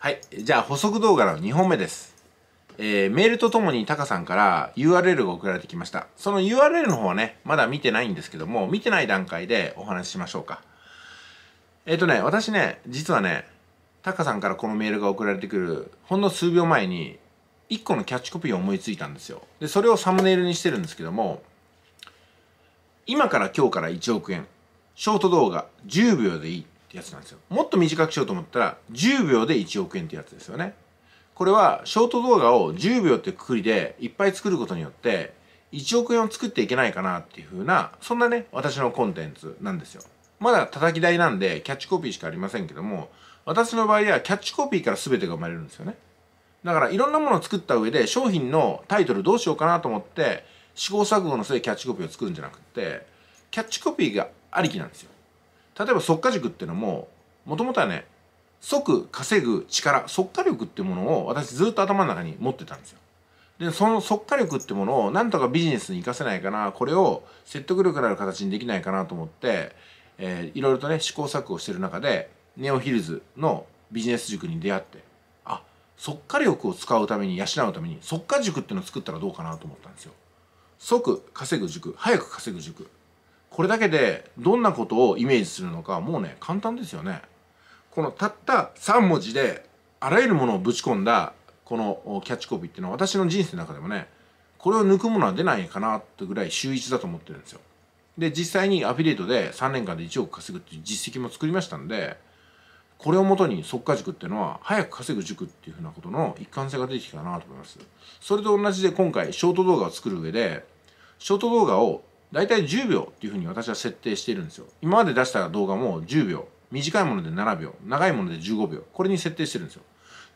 はい。じゃあ補足動画の2本目です。えー、メールとともにタカさんから URL が送られてきました。その URL の方はね、まだ見てないんですけども、見てない段階でお話ししましょうか。えっ、ー、とね、私ね、実はね、タカさんからこのメールが送られてくる、ほんの数秒前に、1個のキャッチコピーを思いついたんですよ。で、それをサムネイルにしてるんですけども、今から今日から1億円、ショート動画10秒でいい。ってやつなんですよもっと短くしようと思ったら10秒で1億円ってやつですよねこれはショート動画を10秒ってくくりでいっぱい作ることによって1億円を作っていけないかなっていう風なそんなね私のコンテンツなんですよまだ叩き台なんでキャッチコピーしかありませんけども私の場合はキャッチコピーから全てが生まれるんですよねだからいろんなものを作った上で商品のタイトルどうしようかなと思って試行錯誤の末キャッチコピーを作るんじゃなくてキャッチコピーがありきなんですよ例えば速化塾っていうのももともとはね即稼ぐ力速化力っていうものを私ずっと頭の中に持ってたんですよ。でその速化力ってものをなんとかビジネスに生かせないかなこれを説得力のある形にできないかなと思って、えー、いろいろとね試行錯誤してる中でネオヒルズのビジネス塾に出会ってあ速化力を使うために養うために速化塾っていうのを作ったらどうかなと思ったんですよ。即稼ぐ塾早く稼ぐ塾これだけでどんなことをイメージするのかもうね簡単ですよねこのたった3文字であらゆるものをぶち込んだこのキャッチコピーっていうのは私の人生の中でもねこれを抜くものは出ないかなってぐらい秀逸だと思ってるんですよで実際にアフィリエイトで3年間で1億稼ぐっていう実績も作りましたんでこれをもとに即価塾っていうのは早く稼ぐ塾っていうふうなことの一貫性が出てきたなと思いますそれと同じで今回ショート動画を作る上でショート動画を大体10秒っていうふうに私は設定しているんですよ今まで出した動画も10秒短いもので7秒長いもので15秒これに設定してるんですよ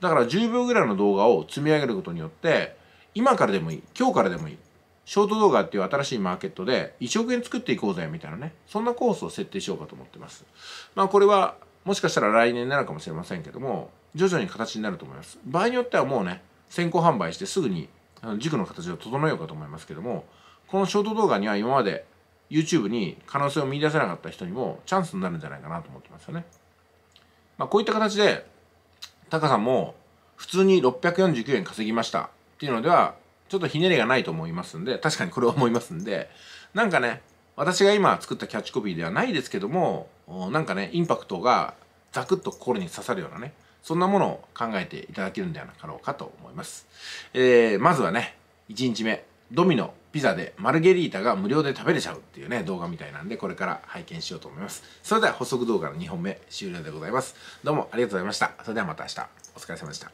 だから10秒ぐらいの動画を積み上げることによって今からでもいい今日からでもいいショート動画っていう新しいマーケットで1億円作っていこうぜみたいなねそんなコースを設定しようかと思ってますまあこれはもしかしたら来年なのかもしれませんけども徐々に形になると思います場合によってはもうね先行販売してすぐに塾の形を整えようかと思いますけどもこのショート動画には今まで YouTube に可能性を見出せなかった人にもチャンスになるんじゃないかなと思ってますよね。まあ、こういった形で、タカさんも普通に649円稼ぎましたっていうのでは、ちょっとひねりがないと思いますんで、確かにこれは思いますんで、なんかね、私が今作ったキャッチコピーではないですけども、なんかね、インパクトがザクッと心に刺さるようなね、そんなものを考えていただけるんではなかろうかと思います。えー、まずはね、1日目、ドミノピザでマルゲリータが無料で食べれちゃうっていうね動画みたいなんでこれから拝見しようと思いますそれでは補足動画の2本目終了でございますどうもありがとうございましたそれではまた明日お疲れ様でした